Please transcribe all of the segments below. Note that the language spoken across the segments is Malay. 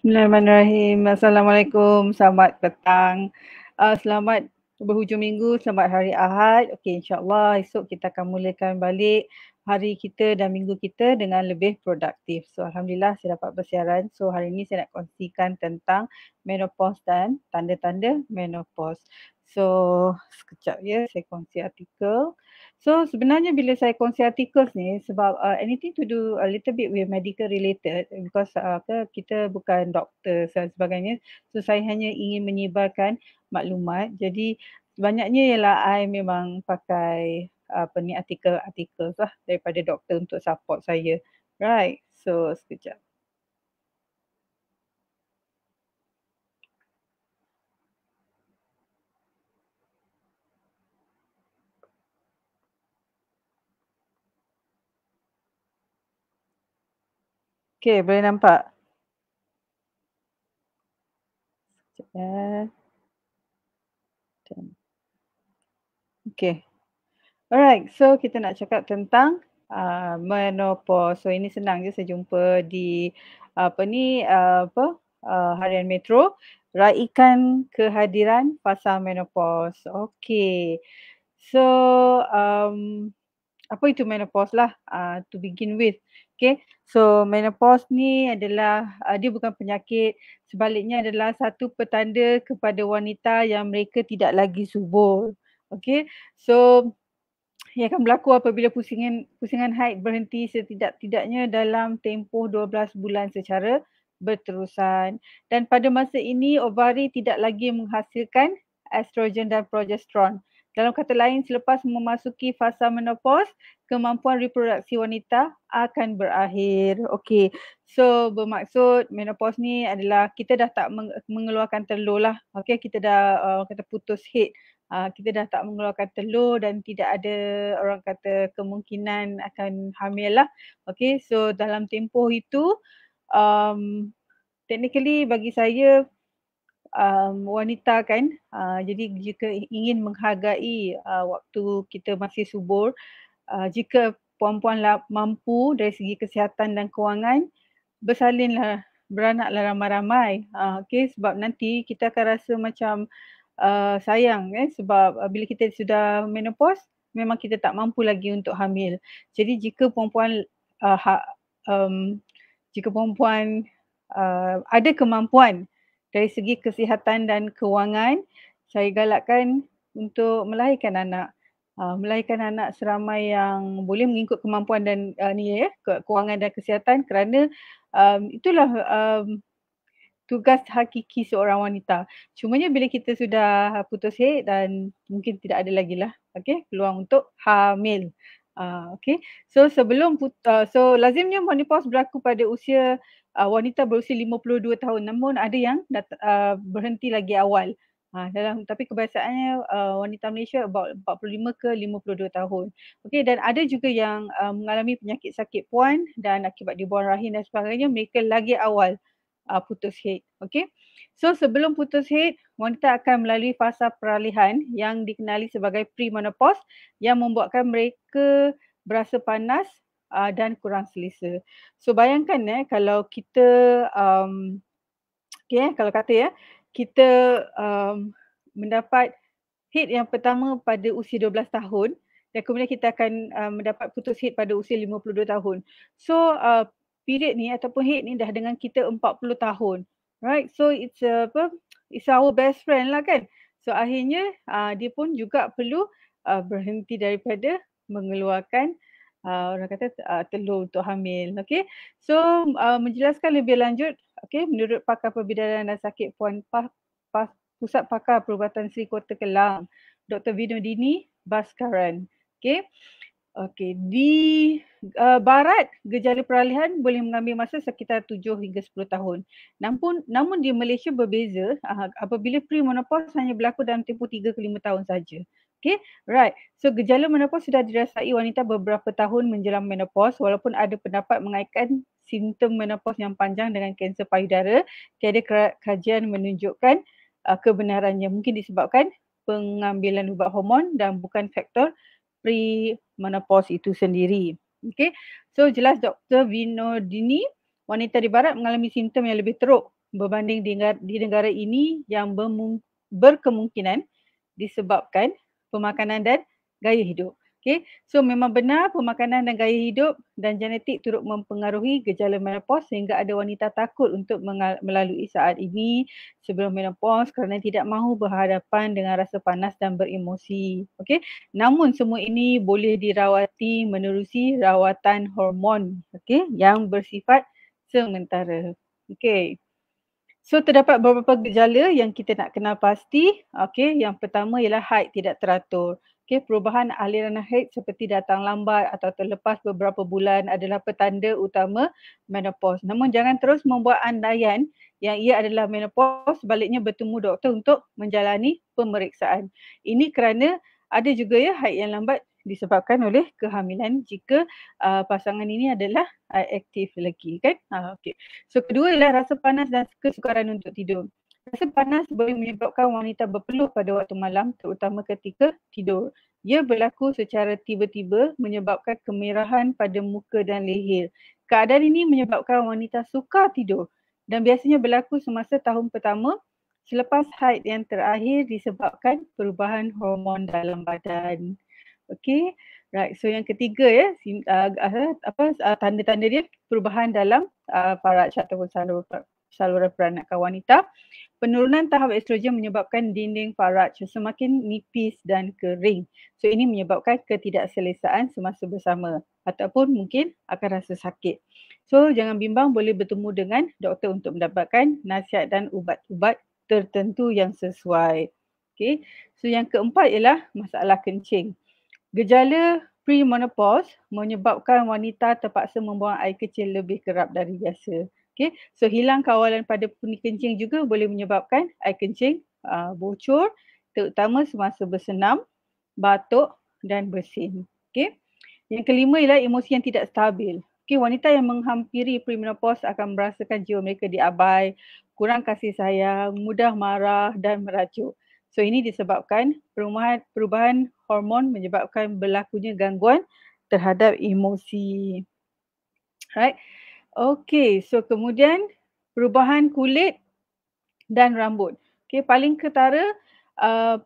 Bismillahirrahmanirrahim. Assalamualaikum. Selamat petang. Uh, selamat berhujung minggu. Selamat hari Ahad. Okey, insyaAllah esok kita akan mulakan balik hari kita dan minggu kita dengan lebih produktif. So, Alhamdulillah saya dapat bersiaran. So, hari ini saya nak kongsikan tentang menopause dan tanda-tanda menopause. So, sekejap ya saya kongsi artikel. So, sebenarnya bila saya kongsi artikel ni sebab uh, anything to do a little bit with medical related because uh, ke, kita bukan doktor dan sebagainya. So, saya hanya ingin menyebarkan maklumat. Jadi, banyaknya ialah I memang pakai apa ni artikel-artikel lah daripada doktor untuk support saya. Right. So, sekejap. Okay, boleh nampak. Sekejap eh. Okay. Alright, so kita nak cakap tentang uh, menopause. So ini senang je saya jumpa di apa ni, uh, apa, uh, Harian Metro. Raikan kehadiran pasal menopause. Okay. So, um, apa itu menopause lah uh, to begin with. Okay. So menopause ni adalah uh, dia bukan penyakit. Sebaliknya adalah satu petanda kepada wanita yang mereka tidak lagi subur. Okay. So ia akan berlaku apabila pusingan pusingan haid berhenti setidak-tidaknya dalam tempoh 12 bulan secara berterusan dan pada masa ini ovari tidak lagi menghasilkan estrogen dan progesteron. Dalam kata lain, selepas memasuki fasa menopause, kemampuan reproduksi wanita akan berakhir. Okey, so bermaksud menopause ni adalah kita dah tak mengeluarkan telur lah. Okey, kita dah uh, kata putus head. Uh, kita dah tak mengeluarkan telur dan tidak ada orang kata kemungkinan akan hamil lah. Okey, so dalam tempoh itu, um, technically bagi saya um, wanita kan uh, jadi jika ingin menghargai uh, waktu kita masih subur uh, jika puan-puan mampu dari segi kesihatan dan kewangan bersalinlah beranaklah ramai-ramai uh, okay, sebab nanti kita akan rasa macam uh, sayang eh, sebab uh, bila kita sudah menopause memang kita tak mampu lagi untuk hamil jadi jika puan-puan uh, ha-, um, jika puan uh, ada kemampuan uh, dari segi kesihatan dan kewangan, saya galakkan untuk melahirkan anak. Uh, melahirkan anak seramai yang boleh mengikut kemampuan dan uh, ni ya, ke- kewangan dan kesihatan kerana um, itulah um, tugas hakiki seorang wanita. Cumanya bila kita sudah putus haid dan mungkin tidak ada lagi lah okay, peluang untuk hamil. Uh, okay. So sebelum put- uh, so lazimnya menopause berlaku pada usia uh, wanita berusia 52 tahun namun ada yang dat- uh, berhenti lagi awal uh, dalam tapi kebiasaannya uh, wanita Malaysia about 45 ke 52 tahun okey dan ada juga yang uh, mengalami penyakit sakit puan dan akibat dibuang rahim dan sebagainya mereka lagi awal uh, putus haid okey so sebelum putus haid wanita akan melalui fasa peralihan yang dikenali sebagai premenopause yang membuatkan mereka berasa panas uh, dan kurang selesa. So bayangkan eh kalau kita um okay, eh, kalau kata ya, kita um mendapat hit yang pertama pada usia 12 tahun dan kemudian kita akan uh, mendapat putus hit pada usia 52 tahun. So uh, period ni ataupun hit ni dah dengan kita 40 tahun. Right? So it's a, apa it's our best friend lah kan. So akhirnya uh, dia pun juga perlu uh, berhenti daripada mengeluarkan uh, orang kata uh, telur untuk hamil. Okay, so uh, menjelaskan lebih lanjut, okay, menurut pakar perbidanan dan sakit puan pas, pas, pusat pakar perubatan Sri Kota Kelang, Dr. Dini Baskaran. Okay, okay di uh, barat gejala peralihan boleh mengambil masa sekitar 7 hingga 10 tahun. Namun namun di Malaysia berbeza uh, apabila premenopause hanya berlaku dalam tempoh 3 ke 5 tahun saja. Okay, right. So gejala menopause sudah dirasai wanita beberapa tahun menjelang menopause walaupun ada pendapat mengaitkan simptom menopause yang panjang dengan kanser payudara. Tiada kajian menunjukkan uh, kebenarannya. Mungkin disebabkan pengambilan ubat hormon dan bukan faktor pre-menopause itu sendiri. Okay, so jelas Dr. Vinodini, wanita di barat mengalami simptom yang lebih teruk berbanding di negara, di negara ini yang berkemungkinan disebabkan pemakanan dan gaya hidup. Okay. So memang benar pemakanan dan gaya hidup dan genetik turut mempengaruhi gejala menopause sehingga ada wanita takut untuk melalui saat ini sebelum menopause kerana tidak mahu berhadapan dengan rasa panas dan beremosi. Okay. Namun semua ini boleh dirawati menerusi rawatan hormon okay, yang bersifat sementara. Okay. So terdapat beberapa gejala yang kita nak kenal pasti. Okay, yang pertama ialah haid tidak teratur. Okay, perubahan aliran haid seperti datang lambat atau terlepas beberapa bulan adalah petanda utama menopause. Namun jangan terus membuat andaian yang ia adalah menopause sebaliknya bertemu doktor untuk menjalani pemeriksaan. Ini kerana ada juga ya haid yang lambat disebabkan oleh kehamilan jika uh, pasangan ini adalah uh, aktif lagi kan uh, okey so kedua ialah rasa panas dan kesukaran untuk tidur rasa panas boleh menyebabkan wanita berpeluh pada waktu malam terutama ketika tidur ia berlaku secara tiba-tiba menyebabkan kemerahan pada muka dan leher keadaan ini menyebabkan wanita suka tidur dan biasanya berlaku semasa tahun pertama selepas haid yang terakhir disebabkan perubahan hormon dalam badan. Okay. Right. So yang ketiga ya, uh, apa uh, tanda-tanda dia perubahan dalam uh, faraj ataupun saluran saluran peranakan wanita. Penurunan tahap estrogen menyebabkan dinding faraj semakin nipis dan kering. So ini menyebabkan ketidakselesaan semasa bersama ataupun mungkin akan rasa sakit. So jangan bimbang boleh bertemu dengan doktor untuk mendapatkan nasihat dan ubat-ubat tertentu yang sesuai. Okay. So yang keempat ialah masalah kencing. Gejala premenopause menyebabkan wanita terpaksa membuang air kecil lebih kerap dari biasa. Okay. So hilang kawalan pada pundi kencing juga boleh menyebabkan air kencing uh, bocor terutama semasa bersenam, batuk dan bersin. Okay. Yang kelima ialah emosi yang tidak stabil. Okay, wanita yang menghampiri premenopause akan merasakan jiwa mereka diabai, kurang kasih sayang, mudah marah dan merajuk. So ini disebabkan perubahan, perubahan hormon menyebabkan berlakunya gangguan terhadap emosi. Right. Okay, so kemudian perubahan kulit dan rambut. Okay, paling ketara uh,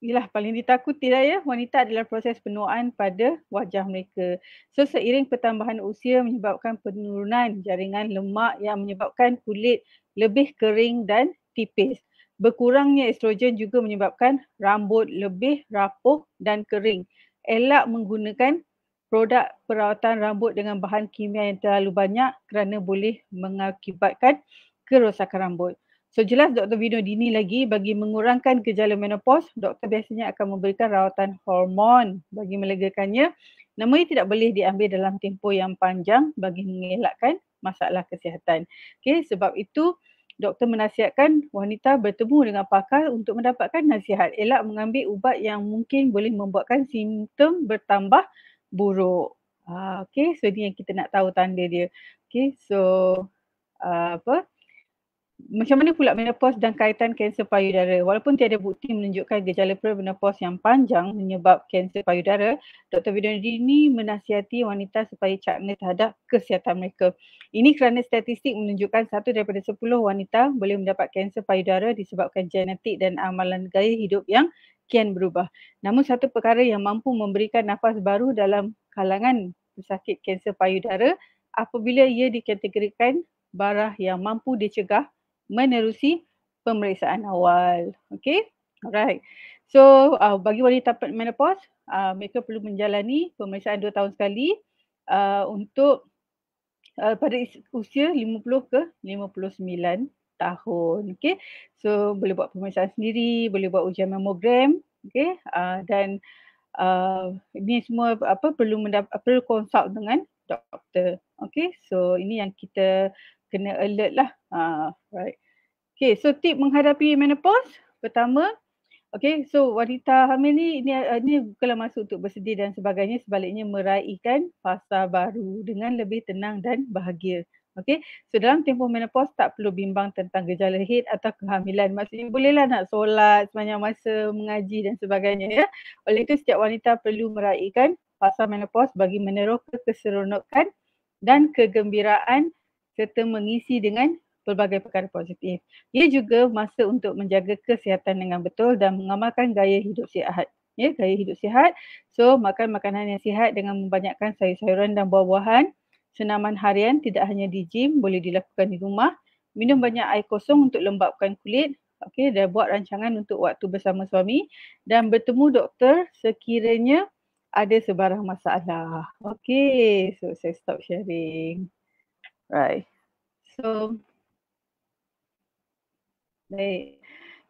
ialah paling ditakuti lah ya wanita adalah proses penuaan pada wajah mereka. So seiring pertambahan usia menyebabkan penurunan jaringan lemak yang menyebabkan kulit lebih kering dan tipis. Berkurangnya estrogen juga menyebabkan rambut lebih rapuh dan kering. Elak menggunakan produk perawatan rambut dengan bahan kimia yang terlalu banyak kerana boleh mengakibatkan kerosakan rambut. So jelas Dr. Vino Dini lagi bagi mengurangkan gejala menopause, doktor biasanya akan memberikan rawatan hormon bagi melegakannya. Namanya tidak boleh diambil dalam tempoh yang panjang bagi mengelakkan masalah kesihatan. Okay, sebab itu doktor menasihatkan wanita bertemu dengan pakar untuk mendapatkan nasihat elak mengambil ubat yang mungkin boleh membuatkan simptom bertambah buruk. Ah, okay, so ini yang kita nak tahu tanda dia. Okay, so uh, apa? Uh, macam mana pula menopause dan kaitan kanser payudara? Walaupun tiada bukti menunjukkan gejala premenopause yang panjang menyebab kanser payudara, Dr. ini menasihati wanita supaya cakna terhadap kesihatan mereka. Ini kerana statistik menunjukkan satu daripada sepuluh wanita boleh mendapat kanser payudara disebabkan genetik dan amalan gaya hidup yang kian berubah. Namun satu perkara yang mampu memberikan nafas baru dalam kalangan pesakit kanser payudara apabila ia dikategorikan barah yang mampu dicegah menerusi pemeriksaan awal. Okay, alright. So uh, bagi wanita menopause, uh, mereka perlu menjalani pemeriksaan dua tahun sekali uh, untuk uh, pada usia 50 ke 59 tahun. Okay, so boleh buat pemeriksaan sendiri, boleh buat ujian mamogram. Okay, uh, dan uh, ini semua apa perlu mendap- perlu consult dengan doktor. Okay, so ini yang kita kena alert lah. Ha, right. Okay, so tip menghadapi menopause pertama. Okay, so wanita hamil ni, ini ni eh, kalau masuk untuk bersedih dan sebagainya, sebaliknya meraihkan fasa baru dengan lebih tenang dan bahagia. Okay, so dalam tempoh menopause tak perlu bimbang tentang gejala hit atau kehamilan. Maksudnya bolehlah nak solat sepanjang masa, mengaji dan sebagainya ya. Oleh itu setiap wanita perlu meraihkan fasa menopause bagi meneroka keseronokan dan kegembiraan serta mengisi dengan pelbagai perkara positif. Ia juga masa untuk menjaga kesihatan dengan betul dan mengamalkan gaya hidup sihat. Ya, gaya hidup sihat. So, makan makanan yang sihat dengan membanyakkan sayur-sayuran dan buah-buahan. Senaman harian tidak hanya di gym, boleh dilakukan di rumah. Minum banyak air kosong untuk lembapkan kulit. Okey, dah buat rancangan untuk waktu bersama suami. Dan bertemu doktor sekiranya ada sebarang masalah. Okey, so saya stop sharing. Right so baik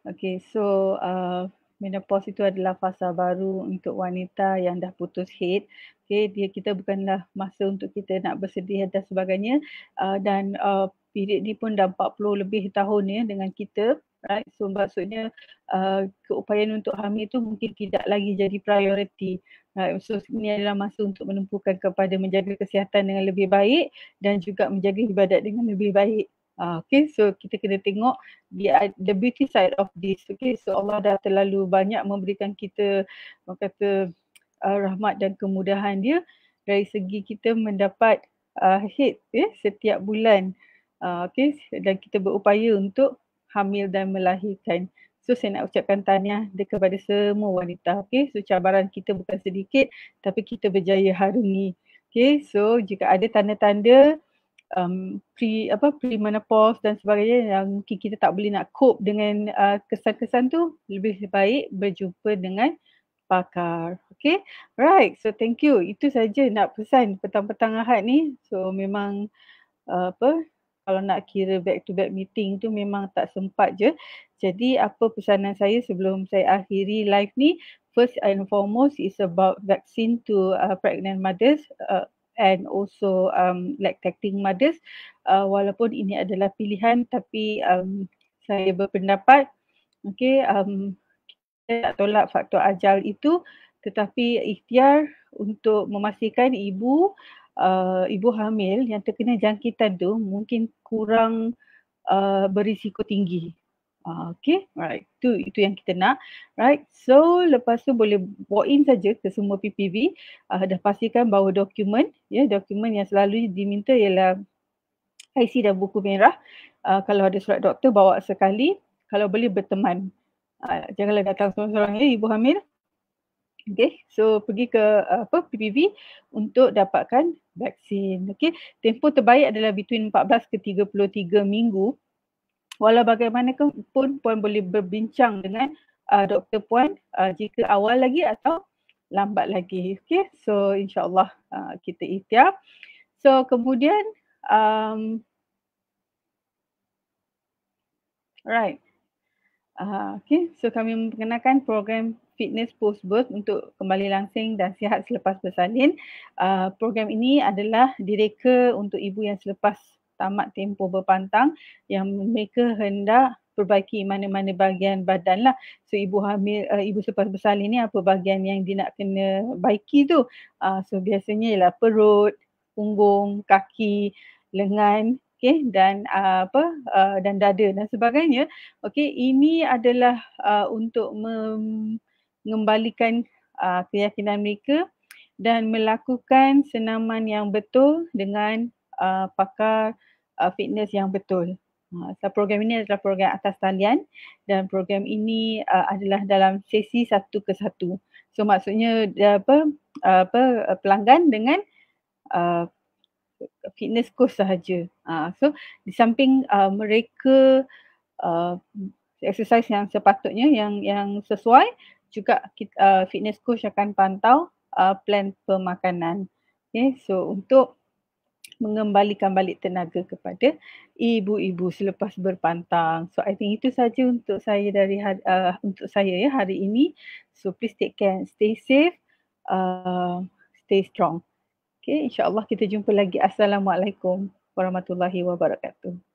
okey so uh, menopause itu adalah fasa baru untuk wanita yang dah putus haid okey dia kita bukanlah masa untuk kita nak bersedih dan sebagainya uh, dan uh, period ni pun dah 40 lebih tahun ya dengan kita right so maksudnya uh, keupayaan untuk hamil itu mungkin tidak lagi jadi prioriti Uh, so ini adalah masa untuk menumpukan kepada menjaga kesihatan dengan lebih baik dan juga menjaga ibadat dengan lebih baik. Uh, okay, so kita kena tengok the, uh, the beauty side of this. Okay, so Allah dah terlalu banyak memberikan kita, orang kata, uh, rahmat dan kemudahan dia dari segi kita mendapat uh, hit eh, setiap bulan. Uh, okay, dan kita berupaya untuk hamil dan melahirkan. So saya nak ucapkan tahniah kepada semua wanita. Okay, so cabaran kita bukan sedikit tapi kita berjaya hari ini. Okay, so jika ada tanda-tanda um, pre apa premenopause dan sebagainya yang mungkin kita tak boleh nak cope dengan uh, kesan-kesan tu lebih baik berjumpa dengan pakar. Okay, right. So thank you. Itu saja nak pesan petang-petang ahad ni. So memang uh, apa kalau nak kira back to back meeting tu memang tak sempat je. Jadi apa pesanan saya sebelum saya akhiri live ni, first and foremost is about vaccine to uh, pregnant mothers uh, and also um lactating mothers. Uh, walaupun ini adalah pilihan tapi um saya berpendapat okay, um kita tak tolak faktor ajal itu tetapi ikhtiar untuk memastikan ibu uh, uh, ibu hamil yang terkena jangkitan tu mungkin kurang uh, berisiko tinggi. Uh, ah, okay, right. Itu itu yang kita nak. Right. So lepas tu boleh walk in saja ke semua PPV. Uh, ah, dah pastikan bawa dokumen. Ya, yeah, dokumen yang selalu diminta ialah IC dan buku merah. Uh, kalau ada surat doktor bawa sekali. Kalau boleh berteman. Uh, janganlah datang seorang-seorang ya, ibu hamil. Okay, so pergi ke uh, apa PPV untuk dapatkan vaksin. Okey, tempoh terbaik adalah between 14 ke 33 minggu. Walau bagaimanapun puan boleh berbincang dengan uh, doktor puan uh, jika awal lagi atau lambat lagi. Okey, so insyaallah uh, kita ikhtiar. So kemudian um Alright. Uh, okay, so kami memperkenalkan program fitness post birth untuk kembali langsing dan sihat selepas bersalin. Uh, program ini adalah direka untuk ibu yang selepas tamat tempoh berpantang yang mereka hendak perbaiki mana-mana bahagian badan lah. So ibu hamil, uh, ibu selepas bersalin ni apa bahagian yang dia nak kena baiki tu. Uh, so biasanya ialah perut, punggung, kaki, lengan, okay, dan uh, apa uh, dan dada dan sebagainya. Okay, ini adalah uh, untuk mem- mengembalikan uh, keyakinan mereka dan melakukan senaman yang betul dengan uh, pakar uh, fitness yang betul. Uh, program ini adalah program atas talian dan program ini uh, adalah dalam sesi satu ke satu. So maksudnya apa uh, apa pelanggan dengan uh, fitness course sahaja. Uh, so di samping uh, mereka uh, exercise yang sepatutnya yang yang sesuai juga kita, uh, fitness coach akan pantau uh, plan pemakanan. Okay, so untuk mengembalikan balik tenaga kepada ibu-ibu selepas berpantang. So I think itu saja untuk saya dari ha-, uh, untuk saya ya hari ini. So please take care, stay safe, uh, stay strong. Okay, insyaAllah kita jumpa lagi. Assalamualaikum warahmatullahi wabarakatuh.